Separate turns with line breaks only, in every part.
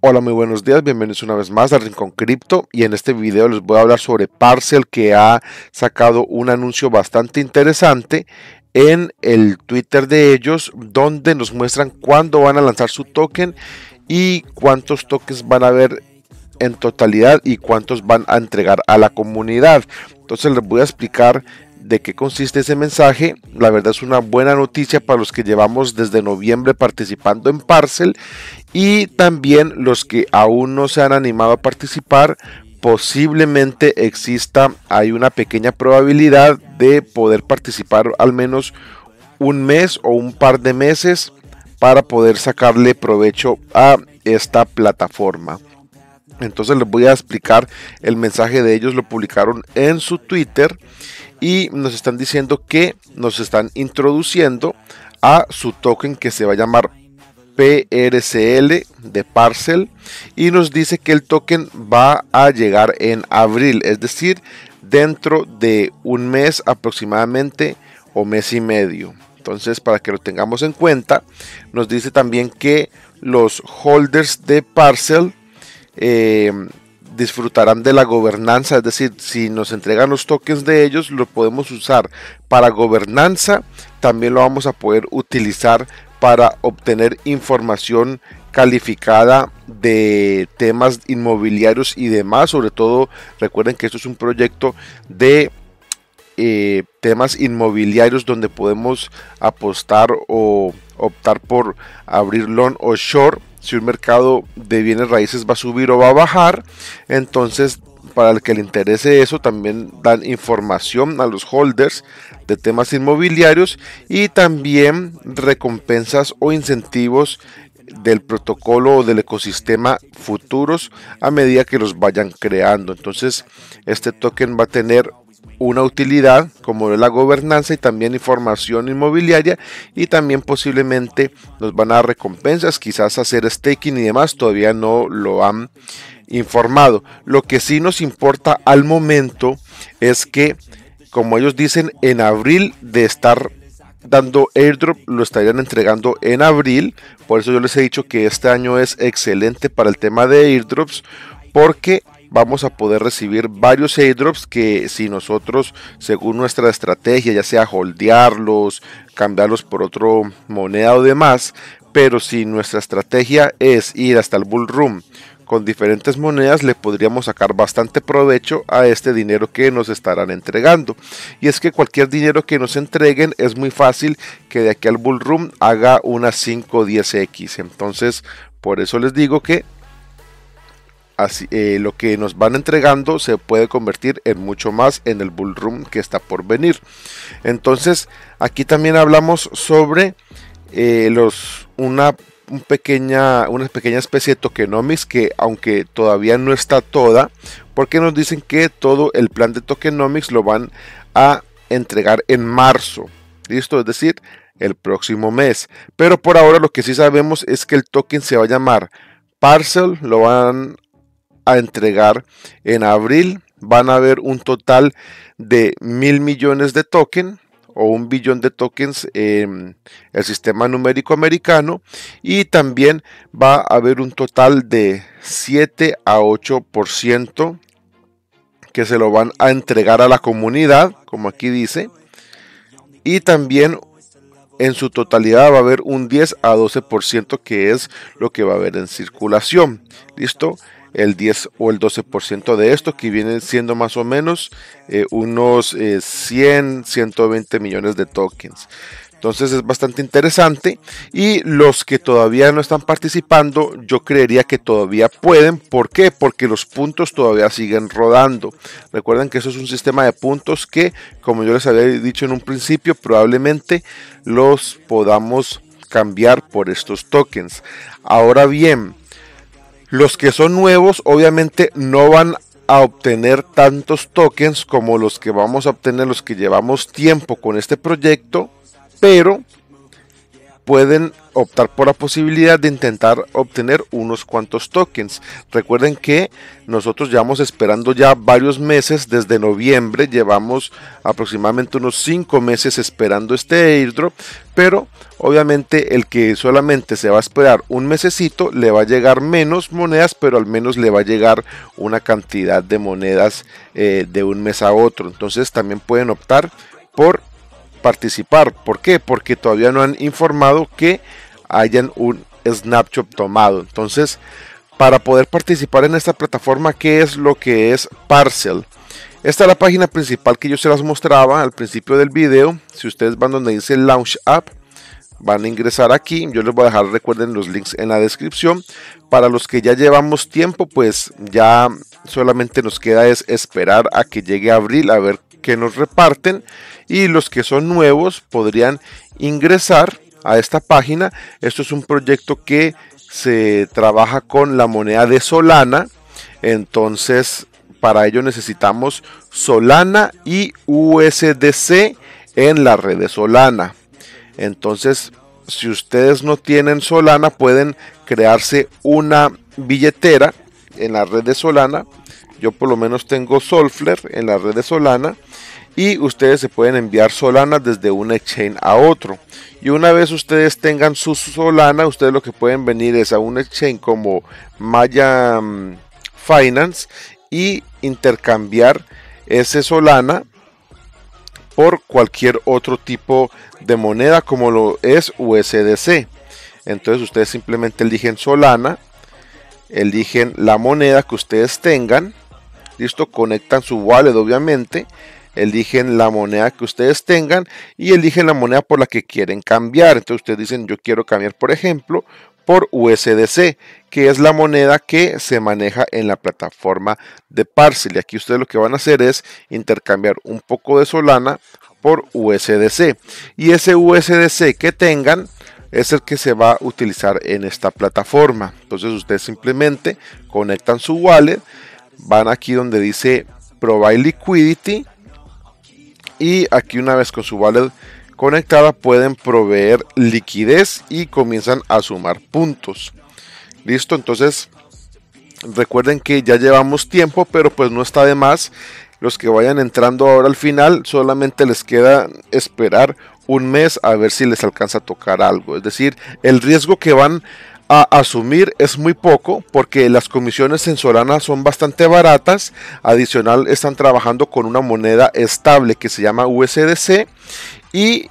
Hola, muy buenos días, bienvenidos una vez más al Rincón Cripto y en este video les voy a hablar sobre Parcel que ha sacado un anuncio bastante interesante en el Twitter de ellos donde nos muestran cuándo van a lanzar su token y cuántos tokens van a haber en totalidad y cuántos van a entregar a la comunidad. Entonces les voy a explicar de qué consiste ese mensaje. La verdad es una buena noticia para los que llevamos desde noviembre participando en Parcel y también los que aún no se han animado a participar. Posiblemente exista, hay una pequeña probabilidad de poder participar al menos un mes o un par de meses para poder sacarle provecho a esta plataforma. Entonces les voy a explicar el mensaje de ellos, lo publicaron en su Twitter y nos están diciendo que nos están introduciendo a su token que se va a llamar PRCL de Parcel y nos dice que el token va a llegar en abril, es decir, dentro de un mes aproximadamente o mes y medio. Entonces, para que lo tengamos en cuenta, nos dice también que los holders de Parcel eh, disfrutarán de la gobernanza, es decir, si nos entregan los tokens de ellos, lo podemos usar para gobernanza, también lo vamos a poder utilizar para obtener información calificada de temas inmobiliarios y demás, sobre todo recuerden que esto es un proyecto de eh, temas inmobiliarios donde podemos apostar o optar por abrir loan o short si un mercado de bienes raíces va a subir o va a bajar, entonces para el que le interese eso también dan información a los holders de temas inmobiliarios y también recompensas o incentivos del protocolo o del ecosistema futuros a medida que los vayan creando. Entonces, este token va a tener una utilidad como la gobernanza y también información inmobiliaria y también posiblemente nos van a dar recompensas, quizás hacer staking y demás, todavía no lo han informado. Lo que sí nos importa al momento es que, como ellos dicen, en abril de estar dando airdrop, lo estarían entregando en abril. Por eso yo les he dicho que este año es excelente para el tema de airdrops, porque vamos a poder recibir varios airdrops que si nosotros, según nuestra estrategia, ya sea holdearlos, cambiarlos por otro moneda o demás, pero si nuestra estrategia es ir hasta el bull room con diferentes monedas le podríamos sacar bastante provecho a este dinero que nos estarán entregando. Y es que cualquier dinero que nos entreguen es muy fácil que de aquí al Bull haga una 5 o 10x. Entonces, por eso les digo que eh, lo que nos van entregando se puede convertir en mucho más en el bullroom que está por venir. Entonces, aquí también hablamos sobre eh, los, una, pequeña, una pequeña especie de tokenomics que, aunque todavía no está toda, porque nos dicen que todo el plan de tokenomics lo van a entregar en marzo. ¿Listo? Es decir, el próximo mes. Pero por ahora lo que sí sabemos es que el token se va a llamar Parcel, lo van a entregar en abril. Van a haber un total de mil millones de token o un billón de tokens en el sistema numérico americano y también va a haber un total de 7 a 8% que se lo van a entregar a la comunidad, como aquí dice, y también en su totalidad va a haber un 10 a 12% que es lo que va a haber en circulación. ¿Listo? el 10 o el 12% de esto, que vienen siendo más o menos eh, unos 100, eh, 120 millones de tokens. Entonces es bastante interesante y los que todavía no están participando, yo creería que todavía pueden. ¿Por qué? Porque los puntos todavía siguen rodando. Recuerden que eso es un sistema de puntos que, como yo les había dicho en un principio, probablemente los podamos cambiar por estos tokens. Ahora bien, los que son nuevos obviamente no van a obtener tantos tokens como los que vamos a obtener los que llevamos tiempo con este proyecto, pero pueden optar por la posibilidad de intentar obtener unos cuantos tokens. Recuerden que nosotros llevamos esperando ya varios meses, desde noviembre llevamos aproximadamente unos 5 meses esperando este airdrop, pero obviamente el que solamente se va a esperar un mesecito le va a llegar menos monedas, pero al menos le va a llegar una cantidad de monedas eh, de un mes a otro. Entonces también pueden optar por participar. ¿Por qué? Porque todavía no han informado que hayan un snapshot tomado. Entonces, para poder participar en esta plataforma, ¿qué es lo que es Parcel? Esta es la página principal que yo se las mostraba al principio del video. Si ustedes van donde dice Launch App, van a ingresar aquí. Yo les voy a dejar, recuerden, los links en la descripción. Para los que ya llevamos tiempo, pues ya solamente nos queda es esperar a que llegue abril a ver qué nos reparten. Y los que son nuevos podrían ingresar a esta página. Esto es un proyecto que se trabaja con la moneda de Solana. Entonces, para ello necesitamos Solana y USDC en la red de Solana. Entonces, si ustedes no tienen Solana, pueden crearse una billetera en la red de Solana. Yo por lo menos tengo Solfler en la red de Solana y ustedes se pueden enviar Solana desde un exchange a otro. Y una vez ustedes tengan su solana, ustedes lo que pueden venir es a un exchange como Maya mm, Finance y intercambiar ese solana por cualquier otro tipo de moneda como lo es USDC. Entonces ustedes simplemente eligen Solana, eligen la moneda que ustedes tengan, listo, conectan su wallet obviamente eligen la moneda que ustedes tengan y eligen la moneda por la que quieren cambiar. Entonces ustedes dicen, yo quiero cambiar, por ejemplo, por USDC, que es la moneda que se maneja en la plataforma de Parcel. Y aquí ustedes lo que van a hacer es intercambiar un poco de Solana por USDC. Y ese USDC que tengan es el que se va a utilizar en esta plataforma. Entonces ustedes simplemente conectan su wallet, van aquí donde dice Provide Liquidity y aquí una vez con su wallet conectada pueden proveer liquidez y comienzan a sumar puntos. Listo, entonces recuerden que ya llevamos tiempo, pero pues no está de más. Los que vayan entrando ahora al final, solamente les queda esperar un mes a ver si les alcanza a tocar algo. Es decir, el riesgo que van a asumir es muy poco porque las comisiones en Solana son bastante baratas. Adicional están trabajando con una moneda estable que se llama USDC y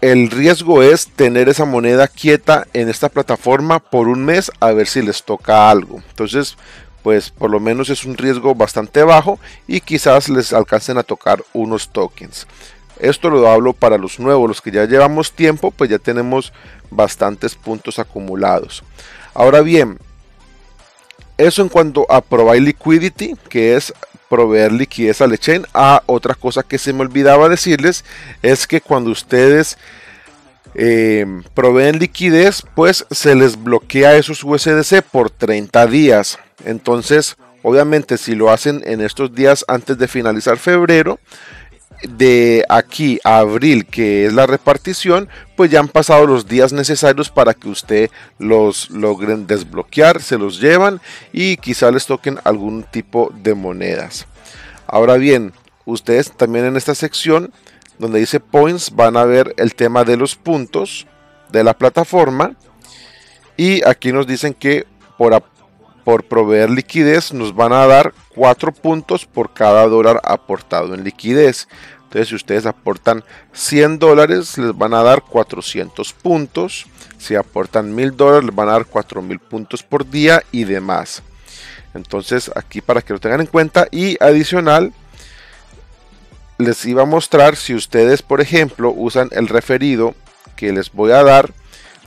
el riesgo es tener esa moneda quieta en esta plataforma por un mes a ver si les toca algo. Entonces, pues por lo menos es un riesgo bastante bajo y quizás les alcancen a tocar unos tokens. Esto lo hablo para los nuevos, los que ya llevamos tiempo, pues ya tenemos bastantes puntos acumulados. Ahora bien, eso en cuanto a provide liquidity, que es proveer liquidez a chain, Ah, otra cosa que se me olvidaba decirles es que cuando ustedes eh, proveen liquidez, pues se les bloquea esos USDC por 30 días. Entonces, obviamente, si lo hacen en estos días antes de finalizar febrero, de aquí a abril, que es la repartición, pues ya han pasado los días necesarios para que usted los logren desbloquear, se los llevan y quizá les toquen algún tipo de monedas. Ahora bien, ustedes también en esta sección donde dice points van a ver el tema de los puntos de la plataforma y aquí nos dicen que por, por proveer liquidez nos van a dar 4 puntos por cada dólar aportado en liquidez. Entonces, si ustedes aportan 100 dólares, les van a dar 400 puntos. Si aportan 1000 dólares, les van a dar 4000 puntos por día y demás. Entonces, aquí para que lo tengan en cuenta. Y adicional, les iba a mostrar si ustedes, por ejemplo, usan el referido que les voy a dar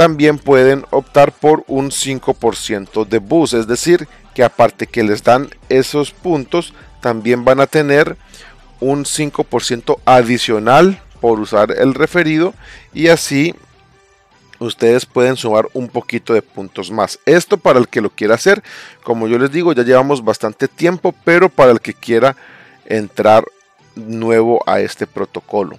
también pueden optar por un 5% de bus, es decir, que aparte que les dan esos puntos, también van a tener un 5% adicional por usar el referido y así ustedes pueden sumar un poquito de puntos más. Esto para el que lo quiera hacer, como yo les digo, ya llevamos bastante tiempo, pero para el que quiera entrar nuevo a este protocolo.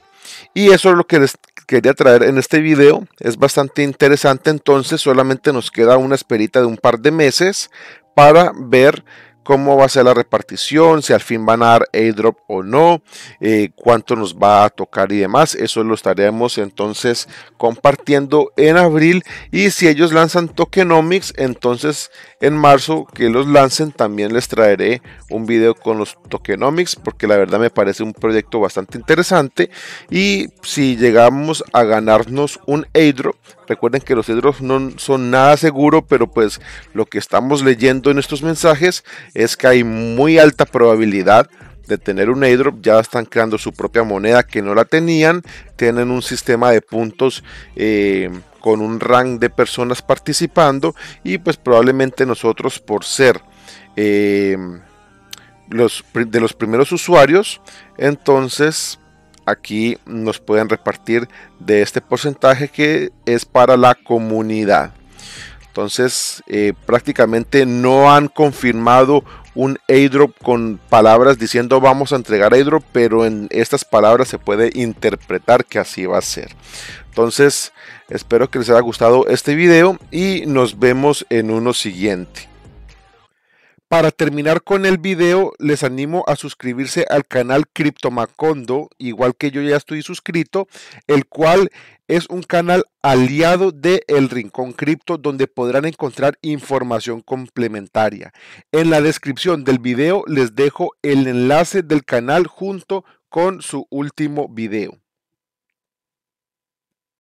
Y eso es lo que les quería traer en este video. Es bastante interesante, entonces solamente nos queda una esperita de un par de meses para ver cómo va a ser la repartición, si al fin van a dar airdrop o no, eh, cuánto nos va a tocar y demás. Eso lo estaremos entonces compartiendo en abril. Y si ellos lanzan tokenomics, entonces en marzo que los lancen también les traeré un video con los tokenomics, porque la verdad me parece un proyecto bastante interesante. Y si llegamos a ganarnos un airdrop, Recuerden que los cedros no son nada seguro, pero pues lo que estamos leyendo en estos mensajes es que hay muy alta probabilidad de tener un airdrop, ya están creando su propia moneda que no la tenían, tienen un sistema de puntos eh, con un rank de personas participando y pues probablemente nosotros por ser eh, los, de los primeros usuarios, entonces aquí nos pueden repartir de este porcentaje que es para la comunidad. Entonces, eh, prácticamente no han confirmado un airdrop con palabras diciendo vamos a entregar airdrop, pero en estas palabras se puede interpretar que así va a ser. Entonces, espero que les haya gustado este video y nos vemos en uno siguiente. Para terminar con el video, les animo a suscribirse al canal Criptomacondo, igual que yo ya estoy suscrito, el cual es un canal aliado de El Rincón Cripto, donde podrán encontrar información complementaria. En la descripción del video les dejo el enlace del canal junto con su último video.